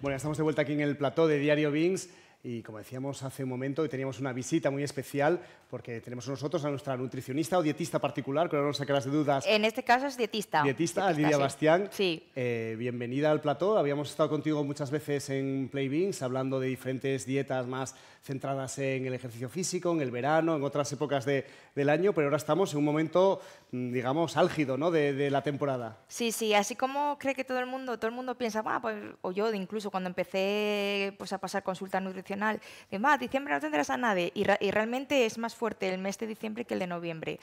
Bueno, ya estamos de vuelta aquí en el plató de Diario Bings y como decíamos hace un momento, hoy teníamos una visita muy especial porque tenemos nosotros a nuestra nutricionista o dietista particular, que no nos sacarás de dudas. En este caso es dietista. Dietista, Lidia Bastián. Sí. Eh, bienvenida al plató. Habíamos estado contigo muchas veces en Play Playbings hablando de diferentes dietas más centradas en el ejercicio físico, en el verano, en otras épocas de, del año, pero ahora estamos en un momento digamos, álgido ¿no? de, de, la temporada. Sí, sí, así como cree que todo el mundo, todo el mundo piensa, pues, o yo incluso cuando empecé pues, a pasar consulta nutricional, de más, diciembre no tendrás a nadie, y, y realmente es más fuerte el mes de diciembre que el de noviembre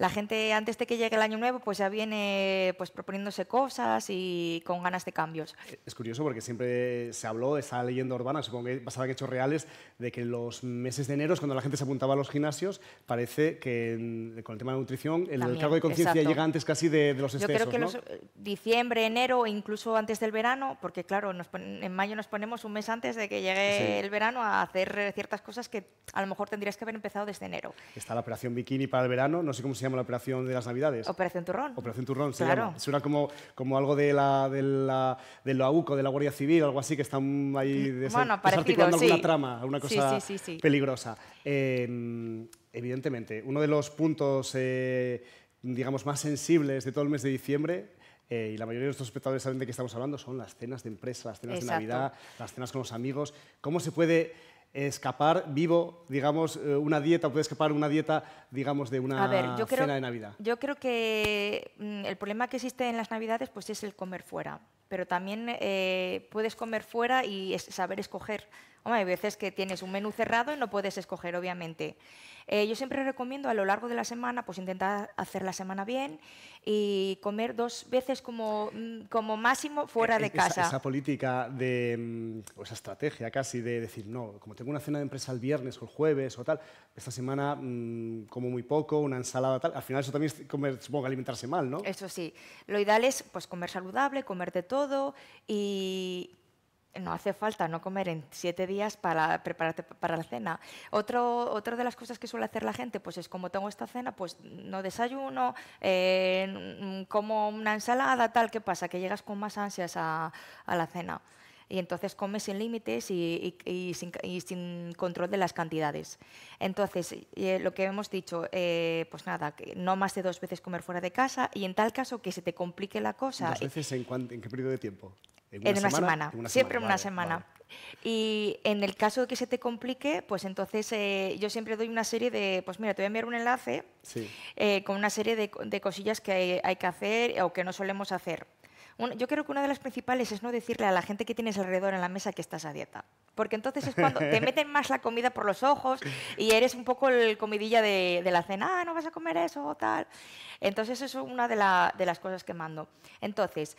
la gente antes de que llegue el año nuevo pues ya viene pues proponiéndose cosas y con ganas de cambios. Eh, es curioso porque siempre se habló de esa leyenda urbana, supongo que basada en hechos reales, de que los meses de enero cuando la gente se apuntaba a los gimnasios, parece que con el tema de nutrición el cargo de conciencia llega antes casi de, de los excesos. Yo creo que ¿no? diciembre, enero, e incluso antes del verano, porque claro, en mayo nos ponemos un mes antes de que llegue el verano a hacer ciertas cosas que a lo mejor tendrías que haber empezado desde enero. Está la operación bikini para el verano, no sé cómo se llama la operación de las Navidades? Operación Turrón. Operación Turrón, se claro. llama. Suena como, como algo de la, de la, de la AUCO, de la Guardia Civil, algo así, que están ahí mm, desarticulando alguna trama, alguna cosa peligrosa. Em, evidentemente, uno de los puntos, eh, digamos, más sensibles de todo el mes de diciembre eh, y la mayoría de nuestros espectadores saben de qué estamos hablando, son las cenas de empresa, las cenas de Navidad, las cenas con los amigos. ¿Cómo se puede escapar vivo, digamos, eh, una dieta, puede escapar una dieta, digamos, de una ver, de Navidad? Yo creo que mm, el problema que existe en las Navidades pues, es el comer fuera, pero también eh, puedes comer fuera y saber escoger. hay veces que tienes un menú cerrado y no puedes escoger, obviamente. Eh, yo siempre recomiendo a lo largo de la semana, pues intentar hacer la semana bien y comer dos veces como, mm, como máximo fuera e-, de e-, casa. Esa política de, mm, o esa estrategia casi de decir, no, como tengo una cena de empresa el viernes o el jueves o tal, esta semana mm, como muy poco, una ensalada tal, al final eso también es comer, supongo alimentarse mal, ¿no? Eso sí, lo ideal es pues, comer saludable, comer de todo y no hace falta no comer en siete días para prepararte para la cena. Otro, otra de las cosas que suele hacer la gente, pues es como tengo esta cena, pues no desayuno, eh, como una ensalada, tal, ¿qué pasa? Que llegas con más ansias a, la cena. Y entonces comes sin límites y, sin, control de las cantidades. Entonces, eh, lo que hemos dicho, eh, pues nada, no más de dos veces comer fuera de casa y en tal caso que se te complique la cosa. ¿Dos veces en, en qué periodo de tiempo? En una, semana, siempre en una semana. Y en el caso de que se te complique, pues entonces eh, yo siempre doy una serie de, pues mira, te voy a enviar un enlace eh, con una serie de, cosillas que hay, que hacer o que no solemos hacer. yo creo que una de las principales es no decirle a la gente que tienes alrededor en la mesa que estás a dieta. Porque entonces es cuando te meten más la comida por los ojos y eres un poco el comidilla de, la cena, ah, no vas a comer eso o tal. Entonces eso es una de, de las cosas que mando. Entonces,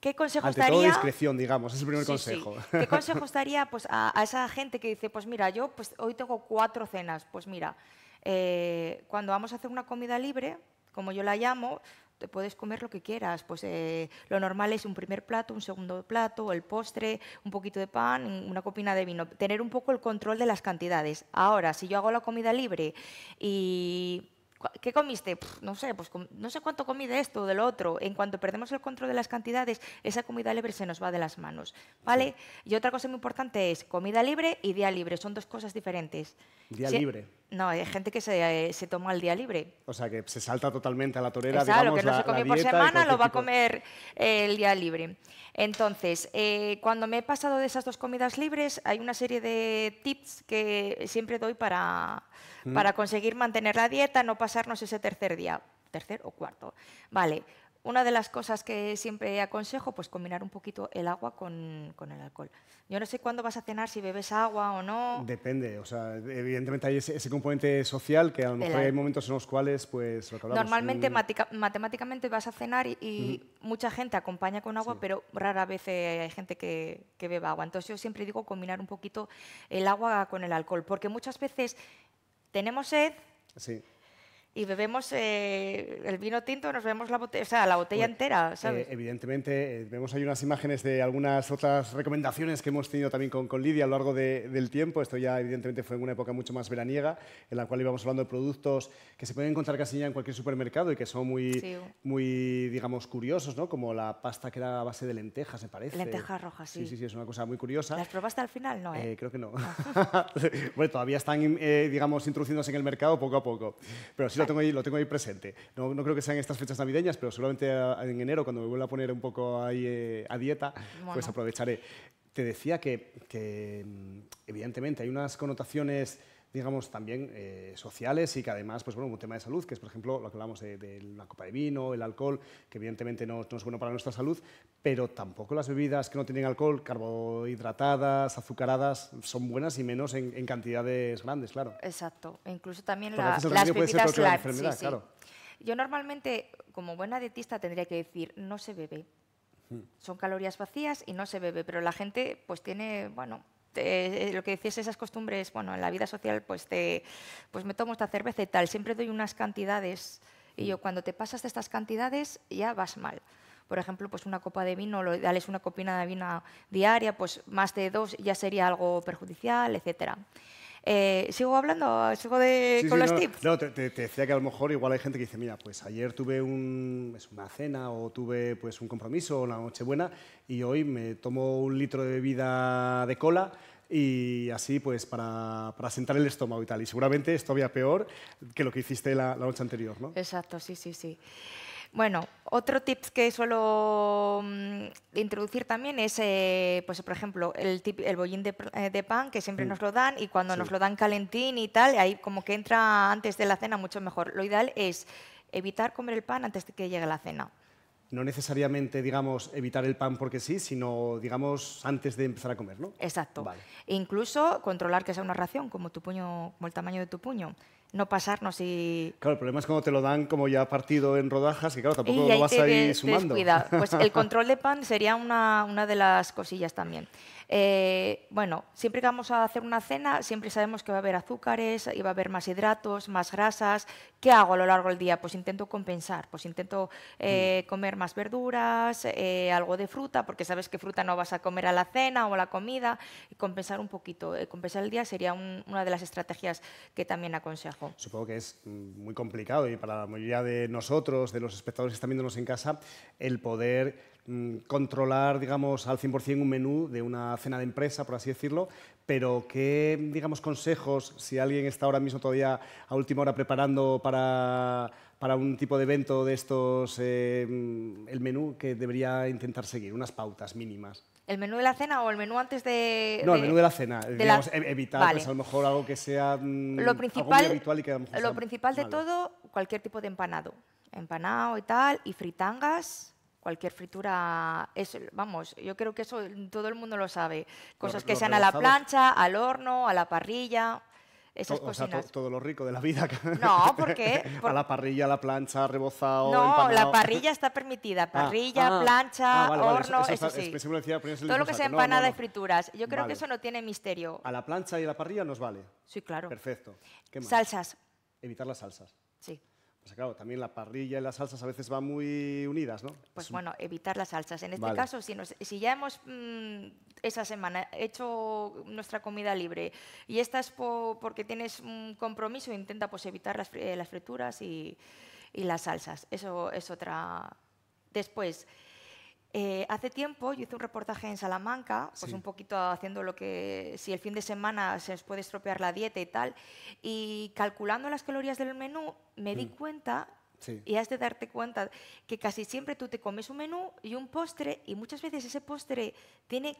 ¿Qué consejo Ante daría? Todo discreción, digamos, es el primer consejo. ¿Qué consejo daría pues, a, esa gente que dice, pues mira, yo pues, hoy tengo cuatro cenas, pues mira, eh, cuando vamos a hacer una comida libre, como yo la llamo, te puedes comer lo que quieras, pues eh, lo normal es un primer plato, un segundo plato, el postre, un poquito de pan, una copina de vino, tener un poco el control de las cantidades. Ahora, si yo hago la comida libre y ¿qué comiste? no sé, pues no sé cuánto comí de esto o del otro. En cuanto perdemos el control de las cantidades, esa comida libre se nos va de las manos, ¿vale? Y otra cosa muy importante es comida libre y día libre, son dos cosas diferentes. Día libre. No, hay gente que se, eh, se, toma el día libre. O sea, que se salta totalmente a la torera. Exacto, lo que no se come por semana lo va a comer eh, el día libre. Entonces, eh, cuando me he pasado de esas dos comidas libres, hay una serie de tips que siempre doy para, para conseguir mantener la dieta, no pasarnos ese tercer día, tercer o cuarto. Vale, una de las cosas que siempre aconsejo, pues combinar un poquito el agua con, el alcohol. Yo no sé cuándo vas a cenar, si bebes agua o no. Depende, o sea, evidentemente hay ese, componente social que a lo mejor hay momentos en los cuales, pues, Normalmente, mm. matemáticamente vas a cenar y, mucha gente acompaña con agua, pero rara vez eh, hay gente que, que beba agua. Entonces yo siempre digo combinar un poquito el agua con el alcohol, porque muchas veces tenemos sed, sí y bebemos eh, el vino tinto, nos vemos la botella, la pues, botella entera, eh, evidentemente, eh, vemos ahí unas imágenes de algunas otras recomendaciones que hemos tenido también con, con Lidia a lo largo del tiempo. Esto ya, evidentemente, fue en una época mucho más veraniega, en la cual íbamos hablando de productos que se pueden encontrar casi ya en cualquier supermercado y que son muy, muy digamos, curiosos, ¿no? Como la pasta que era a base de lentejas, se parece. Lentejas rojas, sí. Sí, sí, es una cosa muy curiosa. ¿Las probaste al final, no? creo que no. Ah. bueno, todavía están, digamos, introduciéndose en el mercado poco a poco. Pero lo tengo ahí, presente. No, creo que sean estas fechas navideñas, pero solamente en enero, cuando me vuelva a poner un poco eh, a dieta, pues aprovecharé. Te decía que, que mm, evidentemente hay unas connotaciones digamos, también eh, sociales y que además, pues bueno, un tema de salud, que es, por ejemplo, lo que hablamos de, la copa de vino, el alcohol, que evidentemente no, es bueno para nuestra salud, pero tampoco las bebidas que no tienen alcohol, carbohidratadas, azucaradas, son buenas y menos en, cantidades grandes, claro. Exacto. E incluso también las bebidas claro. Yo normalmente, como buena dietista, tendría que decir, no se bebe. Hmm. Son calorías vacías y no se bebe, pero la gente pues tiene, bueno, eh, lo que decías, esas costumbres, bueno, en la vida social, pues, pues me tomo esta cerveza y tal, siempre doy unas cantidades y yo cuando te pasas de estas cantidades ya vas mal. Por ejemplo, pues una copa de vino, lo una copina de vino diaria, pues más de dos ya sería algo perjudicial, etcétera. Eh, ¿Sigo hablando? ¿Sigo de, con los tips? No, te, decía que a lo mejor igual hay gente que dice, mira, pues ayer tuve un, pues una cena o tuve pues un compromiso o una noche buena y hoy me tomo un litro de bebida de cola y así pues para, para, sentar el estómago y tal. Y seguramente esto había peor que lo que hiciste la, la noche anterior, ¿no? Exacto, sí, sí, sí. Bueno, otro tip que suelo mm, introducir también es, eh, pues, por ejemplo, el, bollín eh, de, pan, que siempre mm. nos lo dan, y cuando nos lo dan calentín y tal, ahí como que entra antes de la cena mucho mejor. Lo ideal es evitar comer el pan antes de que llegue la cena. No necesariamente, digamos, evitar el pan porque sí, sino, digamos, antes de empezar a comer, ¿no? Exacto. E incluso controlar que sea una ración, como, como el tamaño de tu puño no pasarnos y... Claro, el problema es cuando te lo dan como ya partido en rodajas, que claro, tampoco lo vas a ir sumando. pues el control de pan sería una, una de las cosillas también. Eh, bueno, siempre que vamos a hacer una cena, siempre sabemos que va a haber azúcares, y va a haber más hidratos, más grasas. ¿Qué hago a lo largo del día? Pues intento compensar, pues intento eh, mm. comer más verduras, eh, algo de fruta, porque sabes que fruta no vas a comer a la cena o a la comida, y compensar un poquito. compensar el día sería una de las estrategias que también aconsejo. Supongo que es mm, muy complicado y para la mayoría de nosotros, de los espectadores que están viéndonos en casa, el poder Mm, controlar, digamos, al 100% un menú de una cena de empresa, por así decirlo, pero ¿qué, digamos, consejos, si alguien está ahora mismo todavía a última hora preparando para, para un tipo de evento de estos, eh, mm, el menú que debería intentar seguir, unas pautas mínimas? ¿El menú de la cena o el menú antes de...? No, el menú de la cena. E- evitar, pues, a lo mejor algo que sea mm, lo principal, habitual y que lo, principal de todo, cualquier tipo de empanado. Empanado y tal, y fritangas, cualquier fritura vamos, yo creo que eso todo el mundo lo sabe. Cosas que sean a la plancha, al horno, a la parrilla. Esas todo lo rico de la vida. No, ¿por qué? A la parrilla, a la plancha, rebozado, No, la parrilla está permitida. Parrilla, plancha, horno, todo lo que, sea empanada frituras. Yo creo que eso no tiene misterio. A la plancha y a la parrilla nos vale. Sí, claro. Perfecto. Salsas. Evitar las salsas. Sí. O claro, también la parrilla y las salsas a veces van muy unidas, ¿no? Pues bueno, evitar las salsas. En este caso, si, ya hemos mm, esa semana hecho nuestra comida libre y estás es porque tienes un compromiso, intenta pues evitar las, eh, las frituras y, las salsas. Eso es otra... Después, eh, hace tiempo yo hice un reportaje en Salamanca, pues un poquito haciendo lo que si el fin de semana se nos puede estropear la dieta y tal, y calculando las calorías del menú me di mm. cuenta Y has de darte cuenta que casi siempre tú te comes un menú y un postre y muchas veces ese postre tiene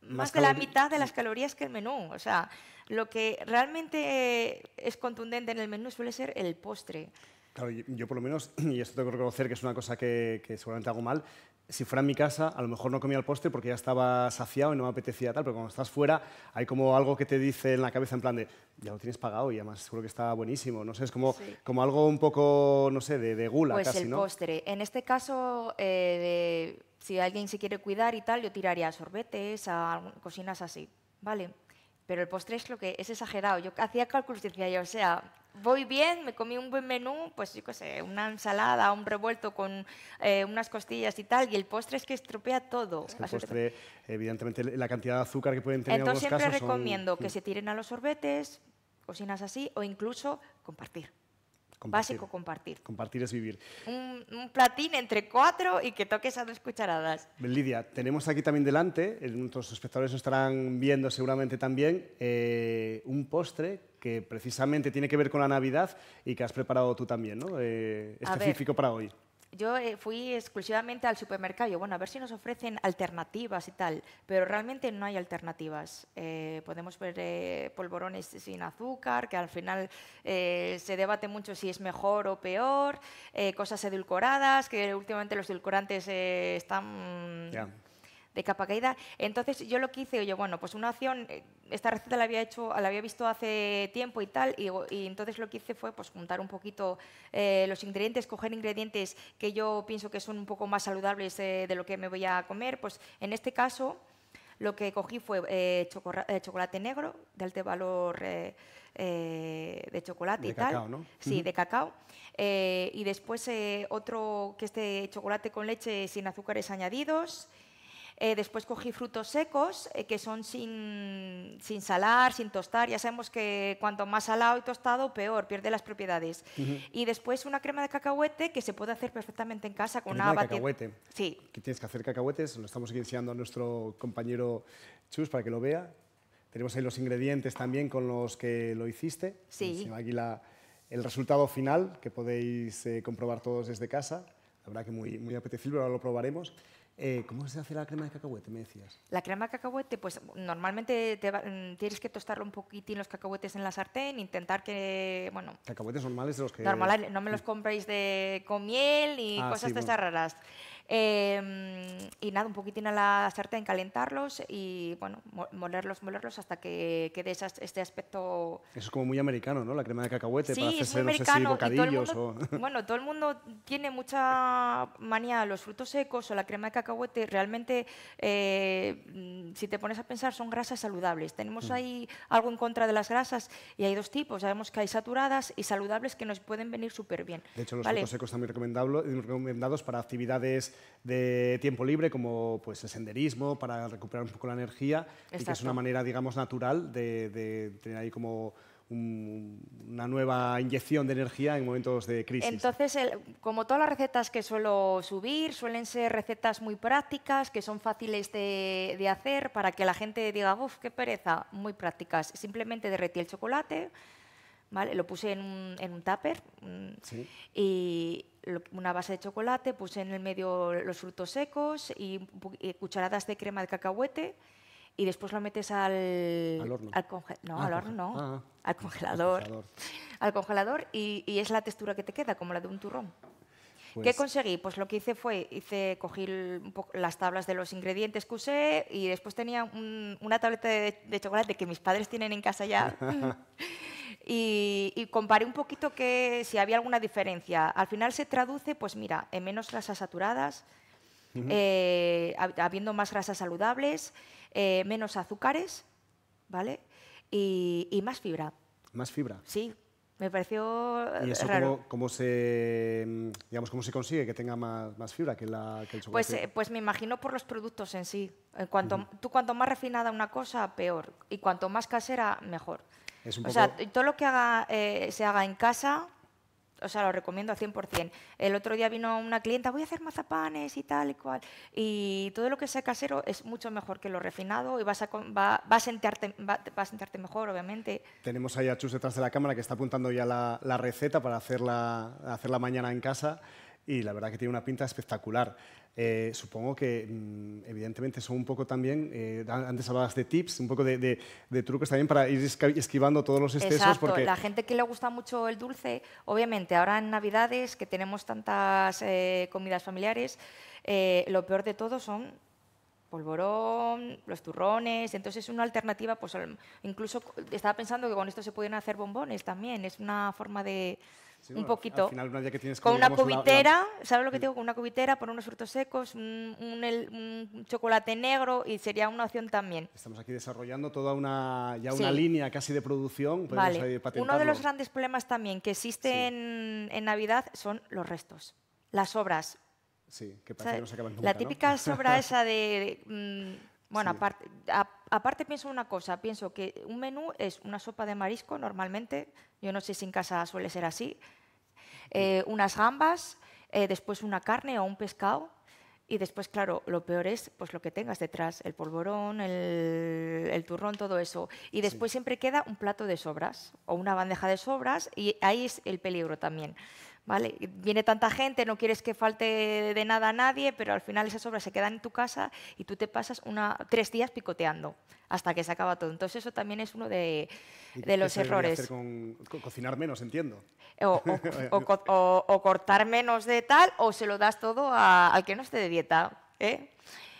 más, de la mitad de las mm. calorías que el menú. O sea, lo que realmente es contundente en el menú suele ser el postre. Claro, yo, por lo menos, y esto tengo que reconocer que es una cosa que seguramente hago mal, si fuera en mi casa, a lo mejor no comía el postre porque ya estaba saciado y no me apetecía tal, pero cuando estás fuera hay como algo que te dice en la cabeza en plan de, ya lo tienes pagado y además seguro que está buenísimo, no sé, es como, como algo un poco, no sé, de, de gula pues el postre. En este caso, eh, si alguien se quiere cuidar y tal, yo tiraría sorbetes, a cocinas así, ¿vale? Pero el postre es lo que es exagerado. Yo hacía cálculos y decía yo, o sea, voy bien, me comí un buen menú, pues yo qué sé, una ensalada, un revuelto con eh, unas costillas y tal, y el postre es que estropea todo. el postre, evidentemente, la cantidad de azúcar que pueden tener Entonces Entonces siempre recomiendo que mm. se tiren a los sorbetes, cocinas así, o incluso compartir. Básico, compartir. Compartir es vivir. Un, platín entre cuatro y que toques a dos cucharadas. Lidia, tenemos aquí también delante, eh, nuestros espectadores estarán viendo seguramente también, eh, un postre que precisamente tiene que ver con la Navidad y que has preparado tú también, ¿no? Eh, específico para hoy yo eh, fui exclusivamente al supermercado. bueno, a ver si nos ofrecen alternativas y tal, pero realmente no hay alternativas. Eh, podemos ver eh, polvorones sin azúcar, que al final se debate mucho si es mejor o peor, cosas edulcoradas, que últimamente los edulcorantes están de capa caída. Entonces yo lo que hice, oye, bueno, pues una opción, eh, esta receta la había, hecho, la había visto hace tiempo y tal, y, entonces lo que hice fue pues, juntar un poquito eh, los ingredientes, coger ingredientes que yo pienso que son un poco más saludables eh, de lo que me voy a comer. Pues en este caso lo que cogí fue chocolate negro de alto valor. de chocolate y tal. Sí, de cacao. y después otro que este chocolate con leche sin azúcares añadidos. Eh, después cogí frutos secos, eh, que son sin, salar, sin tostar. Ya sabemos que cuanto más salado y tostado, peor, pierde las propiedades. Y después una crema de cacahuete que se puede hacer perfectamente en casa con crema una de cacahuete. Sí. Que tienes que hacer cacahuetes, lo estamos enseñando a nuestro compañero Chus para que lo vea. Tenemos ahí los ingredientes también con los que lo hiciste. Sí. Aquí el resultado final que podéis eh, comprobar todos desde casa. La verdad que muy, muy apetecible, ahora lo probaremos. Eh, ¿Cómo se hace la crema de cacahuete, me decías? La crema de cacahuete, pues normalmente mm, tienes que tostarlo un poquitín los cacahuetes en la sartén, intentar que, bueno... Cacahuetes normales de los que... Normales, no me los compréis de, con miel y ah, cosas de esas raras. Em, y nada, un poquitín a la sartén, calentarlos y bueno, molerlos, molerlos hasta que quede este aspecto. Eso es como muy americano, ¿no? La crema de cacahuete para hacerse, no sé bocadillos o... Bueno, todo el mundo tiene mucha manía a los frutos secos o la crema de cacahuete. Realmente, eh, si te pones a pensar, son grasas saludables. Tenemos mm. ahí algo en contra de las grasas y hay dos tipos. Sabemos que hay saturadas y saludables que nos pueden venir súper bien. De hecho, los frutos secos también recomendados para actividades de tiempo libre, como pues, el senderismo, para recuperar un poco la energía, y que es una manera, digamos, natural de, tener ahí como una nueva inyección de energía en momentos de crisis. Entonces, como todas las recetas que suelo subir, suelen ser recetas muy prácticas, que son fáciles de, de hacer para que la gente diga, uff, qué pereza, muy prácticas. Simplemente derretí el chocolate, lo puse en un, en tupper y una base de chocolate, puse en el medio los frutos secos y, eh, cucharadas de crema de cacahuete y después lo metes al... no, al horno no. al congelador. Al congelador, y, es la textura que te queda, como la de un turrón. ¿Qué pues conseguí? Pues lo que hice fue, hice, cogí las tablas de los ingredientes que usé y después tenía una tableta de, de chocolate que mis padres tienen en casa ya. y, comparé un poquito que si había alguna diferencia. Al final se traduce, pues mira, en menos grasas saturadas, eh, habiendo más grasas saludables, eh, menos azúcares, ¿vale? Y, y, más fibra. ¿Más fibra? Sí, me pareció eh, ¿Y eso Cómo, se, mm, digamos, cómo se consigue que tenga más, más fibra que, la, el chocolate? Pues, pues me imagino por los productos en sí. cuanto, Tú cuanto más refinada una cosa, peor. Y cuanto más casera, mejor o sea, todo lo que haga, eh, se haga en casa, o sea, lo recomiendo al 100%. El otro día vino una clienta, voy a hacer mazapanes y tal y cual. Y todo lo que sea casero es mucho mejor que lo refinado y vas a, va, a, sentarte, a mejor, obviamente. Tenemos ahí a Chus detrás de la cámara que está apuntando ya la, la receta para hacerla, hacerla mañana en casa y la verdad que tiene una pinta espectacular. Eh, supongo que mm, evidentemente son un poco también, eh, antes hablabas de tips, un poco de, trucos también para ir esquivando todos los excesos. Exacto. La gente que le gusta mucho el dulce, obviamente ahora en Navidades que tenemos tantas eh, comidas familiares, lo peor de todo son polvorón, los turrones, entonces es una alternativa, pues incluso estaba pensando que con esto se pueden hacer bombones también, es una forma de, un poquito. con una cubitera, ¿sabes lo que digo? Con una cubitera, por unos frutos secos, un, chocolate negro y sería una opción también. Estamos aquí desarrollando toda una, una línea casi de producción. Vale. Uno de los grandes problemas también que existen en, Navidad son los restos, las sobras. Sí, que parece que no se acaban nunca, La típica sobra esa de... Mm, bueno, aparte, aparte pienso una cosa, pienso que un menú es una sopa de marisco normalmente, yo no sé si en casa suele ser así, eh, unas gambas, eh, después una carne o un pescado, y después, claro, lo peor es pues, lo que tengas detrás, el polvorón, el, turrón, todo eso. Y después siempre queda un plato de sobras o una bandeja de sobras y ahí es el peligro también. ¿Vale? Viene tanta gente, no quieres que falte de nada a nadie, pero al final esas obras se quedan en tu casa y tú te pasas una, tres días picoteando hasta que se acaba todo. Entonces eso también es uno de, los errores. con, cocinar menos, entiendo. O, cortar menos de tal, o se lo das todo al que no esté de dieta. ¿eh?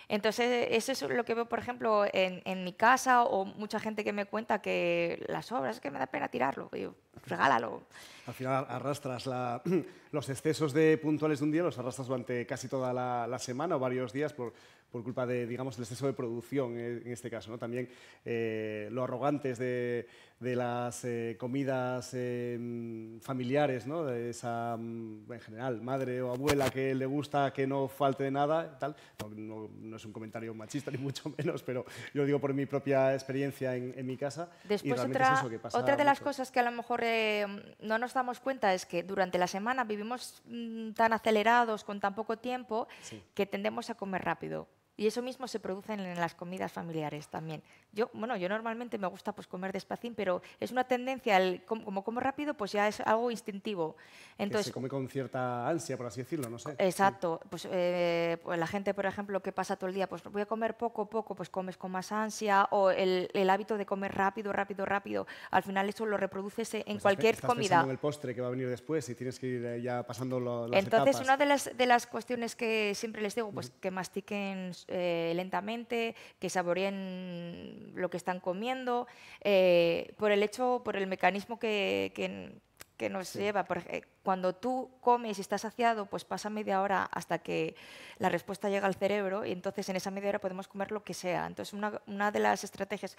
Entonces, eso es lo que veo, por ejemplo, en, mi casa o mucha gente que me cuenta que las obras, que me da pena tirarlo, yo, regálalo. Al final arrastras los excesos de puntuales de un día, los arrastras durante casi toda la, la semana o varios días por, por culpa de, digamos, el exceso de producción en este caso. ¿no? También eh, lo arrogantes de, las eh, comidas eh, familiares, ¿no? de esa, mm, en general, madre o abuela que le gusta que no falte de nada, tal. No, no, es un comentario machista ni mucho menos, pero yo digo por mi propia experiencia en, mi casa. otra, otra de las cosas que a lo mejor eh, no nos damos cuenta es que durante la semana vivimos mm, tan acelerados, con tan poco tiempo, que tendemos a comer rápido. Y eso mismo se produce en, las comidas familiares también. Yo, bueno, yo normalmente me gusta pues, comer despacín, pero es una tendencia, como, como, rápido, pues ya es algo instintivo. Entonces, se come con cierta ansia, por así decirlo, no sé. Exacto. Pues, eh, pues, la gente, por ejemplo, que pasa todo el día, pues voy a comer poco, poco, pues comes con más ansia, o el, hábito de comer rápido, rápido, rápido, al final eso lo reproduces en pues cualquier estás comida. En el postre que va a venir después y tienes que ir eh, ya pasando Entonces, una de las, de las cuestiones que siempre les digo, pues que mastiquen eh, lentamente, que saboreen lo que están comiendo, eh, por el hecho, por el mecanismo que, que, que nos por lleva. Eh, cuando tú comes y estás saciado, pues pasa media hora hasta que la respuesta llega al cerebro y entonces en esa media hora podemos comer lo que sea. Entonces una, una de las estrategias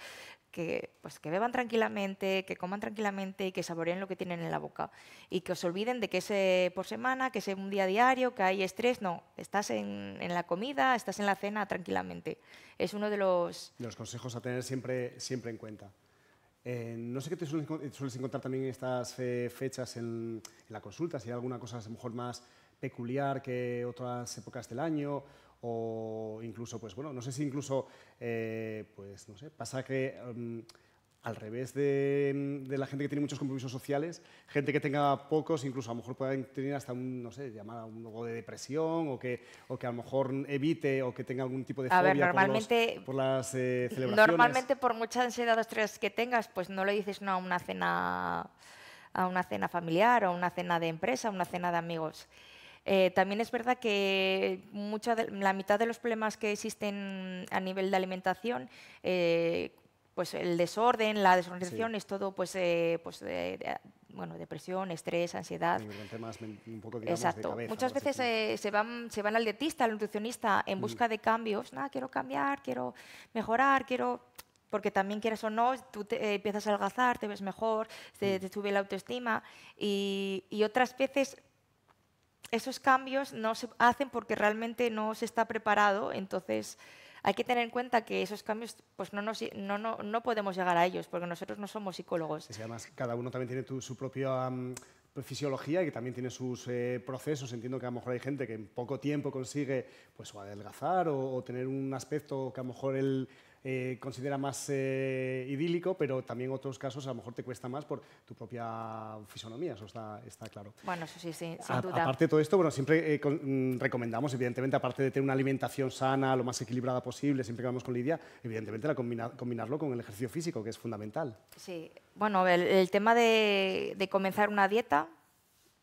que pues que beban tranquilamente, que coman tranquilamente y que saboreen lo que tienen en la boca y que os olviden de que es por semana, que es un día diario, que hay estrés. No, estás en, la comida, estás en la cena tranquilamente. Es uno de los... los consejos a tener siempre, siempre en cuenta. Eh, no sé qué te sueles, encontrar también estas eh, fechas en, la consulta, si hay alguna cosa a lo mejor más peculiar que otras épocas del año o incluso, pues bueno, no sé si incluso, eh, pues no sé, pasa que... Mm, al revés de, la gente que tiene muchos compromisos sociales, gente que tenga pocos, incluso a lo mejor pueden tener hasta un, no sé, a un logo de depresión o que, que a lo mejor evite o que tenga algún tipo de fobia normalmente, por, las eh, celebraciones. Normalmente por mucha ansiedad que tengas, pues no le dices no a una cena a una cena familiar o una cena de empresa, una cena de amigos. Eh, también es verdad que mucha la mitad de los problemas que existen a nivel de alimentación eh, pues el desorden, la desorganización es todo pues, eh, pues ah, bueno, depresión, estrés, ansiedad. es un poco, digamos, Exacto. De cabeza, Muchas veces eh, se, van, se van al dietista, al nutricionista en mm. busca de cambios. Nada, quiero cambiar, quiero mejorar, quiero porque también quieres o no, tú eh, empiezas a algazar, te ves mejor, te, mm. te sube la autoestima y, y otras veces esos cambios no se hacen porque realmente no se está preparado, entonces hay que tener en cuenta que esos cambios pues no, no, no, no, podemos llegar a ellos porque nosotros no somos psicólogos. además, cada uno también tiene su propia mm, pues, fisiología y que también tiene sus eh, procesos. Entiendo que a lo mejor hay gente que en poco tiempo consigue pues, adelgazar o, o tener un aspecto que a lo mejor el eh, considera más eh, idílico, pero también otros casos a lo mejor te cuesta más por tu propia fisonomía, eso está, claro. Bueno, sí, sí sin duda. Aparte de todo esto, bueno, siempre eh, mm, recomendamos, evidentemente, aparte de tener una alimentación sana, lo más equilibrada posible, siempre que vamos con Lidia, evidentemente la combinarlo con el ejercicio físico, que es fundamental. Sí, bueno, el, tema de comenzar una dieta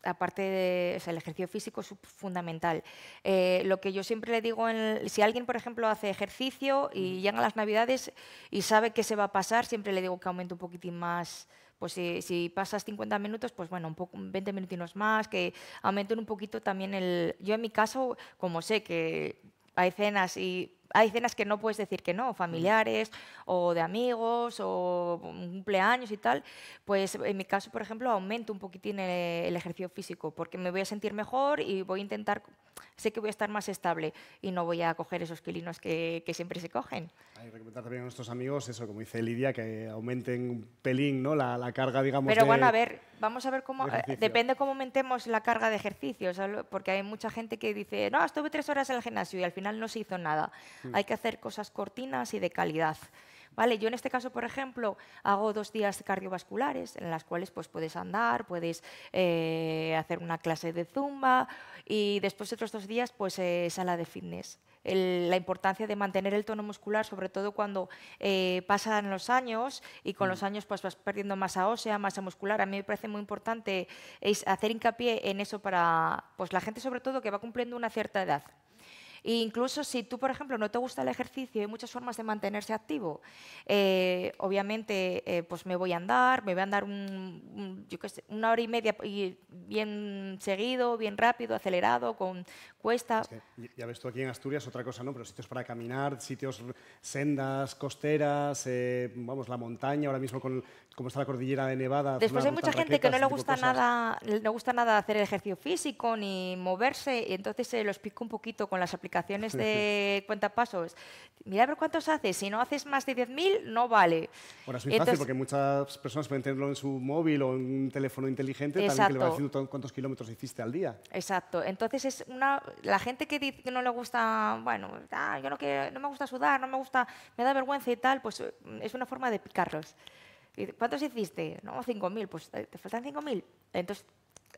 aparte de, el ejercicio físico es fundamental. Eh, lo que yo siempre le digo, si alguien, por ejemplo, hace ejercicio y a las navidades y sabe que se va a pasar, siempre le digo que aumente un poquitín más. Pues si, pasas 50 minutos, pues bueno, un poco, 20 minutinos más, que aumente un poquito también el... Yo en mi caso, como sé que hay cenas y hay cenas que no puedes decir que no, familiares o de amigos o cumpleaños y tal, pues en mi caso, por ejemplo, aumento un poquitín el, ejercicio físico porque me voy a sentir mejor y voy a intentar, sé que voy a estar más estable y no voy a coger esos quilinos que, siempre se cogen. Hay que recomendar también a nuestros amigos, eso, como dice Lidia, que aumenten un pelín ¿no? la, carga, digamos. Pero bueno, a ver, vamos a ver cómo, eh, depende cómo aumentemos la carga de ejercicio, porque hay mucha gente que dice, no, estuve tres horas en el gimnasio y al final no se hizo nada. Mm. hay que hacer cosas cortinas y de calidad. Vale, yo en este caso, por ejemplo, hago dos días cardiovasculares en las cuales pues, puedes andar, puedes eh, hacer una clase de zumba y después otros dos días pues, eh, sala de fitness. la importancia de mantener el tono muscular, sobre todo cuando eh, pasan los años y con mm. los años pues, vas perdiendo masa ósea, masa muscular. A mí me parece muy importante es hacer hincapié en eso para pues, la gente, sobre todo, que va cumpliendo una cierta edad. E incluso si tú, por ejemplo, no te gusta el ejercicio, hay muchas formas de mantenerse activo. Eh, obviamente, eh, pues me voy a andar, me voy a andar un, una hora y media y bien seguido, bien rápido, acelerado, con cuesta. ya ves tú aquí en Asturias, otra cosa no, pero sitios para caminar, sitios, sendas, costeras, eh, vamos, la montaña, ahora mismo con como está la cordillera de Nevada. Después hay mucha gente que no le gusta nada, no gusta nada hacer ejercicio físico ni moverse, y entonces se los pico un poquito con las aplicaciones aplicaciones de cuentapasos. Mira a ver cuántos haces. Si no haces más de 10.000, no vale. Bueno, es muy fácil porque muchas personas pueden tenerlo en su móvil o en un teléfono inteligente también que le va diciendo cuántos kilómetros hiciste al día. Exacto. Entonces, es una, la gente que dice que no le gusta, bueno, ah, yo no, que, no me gusta sudar, no me gusta, me da vergüenza y tal, pues mm, es una forma de picarlos. ¿Cuántos hiciste? No, 5.000. Pues eh, te faltan 5.000. Entonces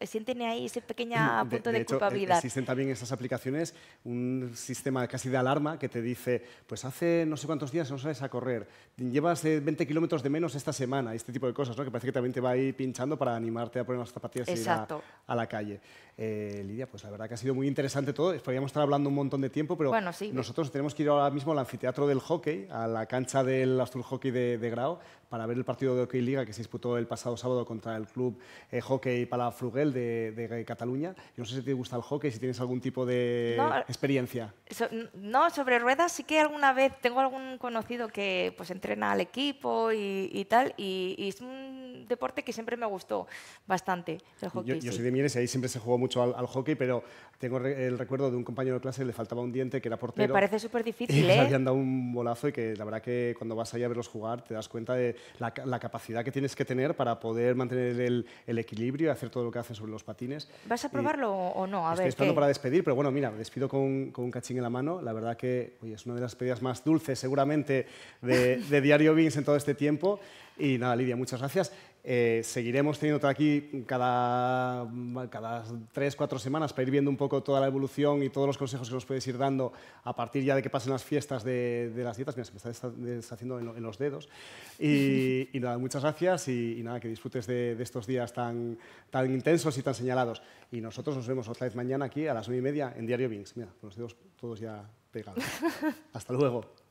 eh, sienten ahí ese pequeño mm, punto de, de, de hecho, eh, Existen también esas aplicaciones, un sistema casi de alarma que te dice, pues hace no sé cuántos días no sales a correr, llevas 20 eh, kilómetros de menos esta semana, este tipo de cosas, ¿no? que parece que también te va a ir pinchando para animarte a poner las zapatillas y ir a, la calle. Lidia, pues la verdad que ha sido muy interesante todo, podríamos estar hablando un montón de tiempo, pero nosotros tenemos que ir ahora mismo al anfiteatro del hockey, a la cancha del azul Hockey de, de Grau, para ver el partido de Hockey Liga que se disputó el pasado sábado contra el club eh, Hockey Palafrugel de, de Cataluña. Yo no sé si te gusta el hockey, si tienes algún tipo de experiencia. no, sobre ruedas sí que alguna vez tengo algún conocido que pues entrena al equipo y, tal, y, es un deporte que siempre me gustó bastante, el hockey. Yo, soy de Mieres y ahí siempre se jugó mucho al, hockey, pero tengo el recuerdo de un compañero de clase que le faltaba un diente que era portero. Me parece súper difícil, y ¿eh? Le habían dado un bolazo y que la verdad que cuando vas allá a verlos jugar te das cuenta de la, capacidad que tienes que tener para poder mantener el, equilibrio y hacer todo lo que haces sobre los patines. ¿Vas a probarlo o no? A estoy esperando para despedir, pero bueno, mira, despido con, un cachín en la mano. La verdad que es una de las pedidas más dulces seguramente de, de Diario Beans en todo este tiempo. Y nada, Lidia, muchas gracias. Eh, seguiremos teniéndote aquí cada, cada tres, cuatro semanas para ir viendo un poco toda la evolución y todos los consejos que nos puedes ir dando a partir ya de que pasen las fiestas de, las dietas. Mira, se me está deshaciendo en, los dedos. Y, nada, muchas gracias y, nada, que disfrutes de, estos días tan, tan intensos y tan señalados. Y nosotros nos vemos otra vez mañana aquí a las nueve y media en Diario Bings. Mira, con los dedos todos ya pegados. Hasta luego.